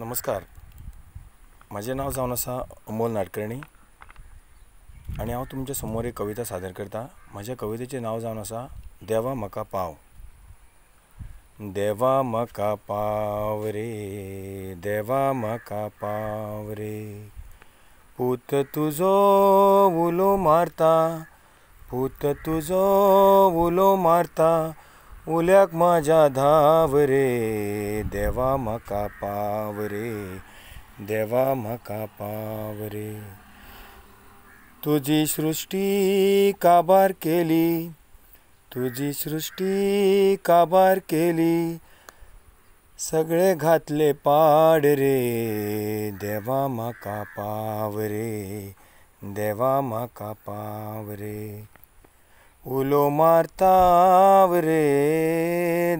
नमस्कार माझे नाव जावन आसा अमोल नाडकर्णी आनी हांव तुमच्या समोर एक कविता सादर करतां म्हज्या कवितेचें नांव जावन आसा देवा म्हाका पाव देवा म्हाका पाव रे देवा म्हाका पाव रे पूत तुजो उलो मारता पूत तुजो उलो मारता उल्याक माझ्या धाव रे देवा म्हाका पाव रे देवा म्हाका पाव रे तुजी सृश्टी काबार केली तुजी सृश्टी काबार केली सगळे घातले पाड रे देवा म्हाका पाव रे देवा म्हाका पाव रे उलो मारताव रे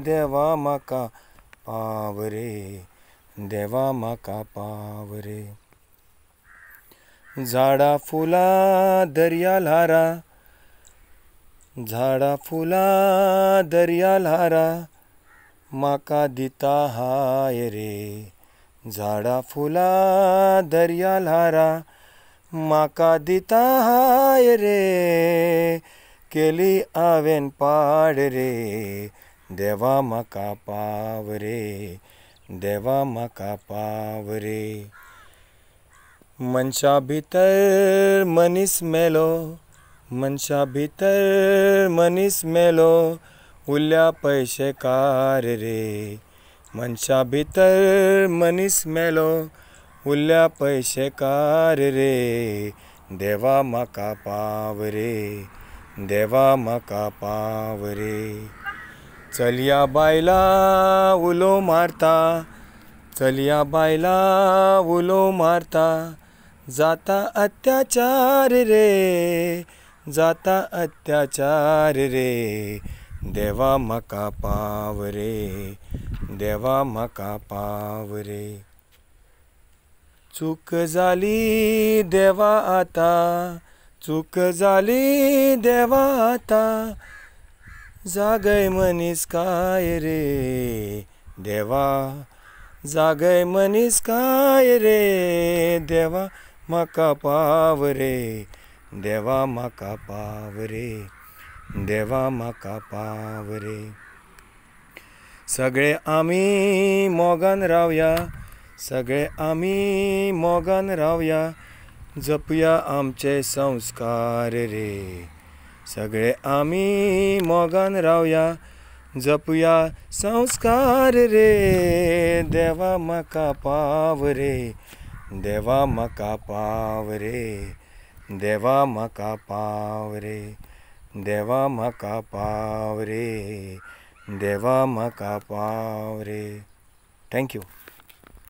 देवा म्हाका पाव रे देवा म्हाका पाव रे झाडां फुलां दर्या ल्हारा झाडा फुला दर्या ल्हारा म्हाका दिता हाय रे झाडा फुला दर्या ल्हारा माका दिता हाय रे केली आवेन पाड रे देवा मका पाव रे देवा मका पाव रे मनशा भितर मनीस मेलो मनशा भितर मनीस मेलो उरल्या पैसे कार रे मनशा भितर मनीस मेलो उरल्या पैसे कार रे देवा मका पाव रे देवा मका पावरे चलिया बायला उलो मारता चलिया बायला उलो मारता जाता अत्याचार रे जाता अत्याचार रे देवा मका पावरे देवा मका पावरे चूक जाली देवा आता चूक झाली देवाता जागय मनीस काय रे देवा जागय मनीस काय रे देवा म्हाका पाव रे देवा म्हाका पाव रे देवा म्हाका पाव रे सगळे आम्ही मोगान रावया सगळे आम्ही मोगान रावया जपूया आमचे संस्कार रे सगळे आम्ही मोगान रावया जपूया संस्कार रे देवा मका पाव रे देवा मका पाव रे देवा मका पाव रे देवा मका पाव रे देवा मका पाव रे थँक्यू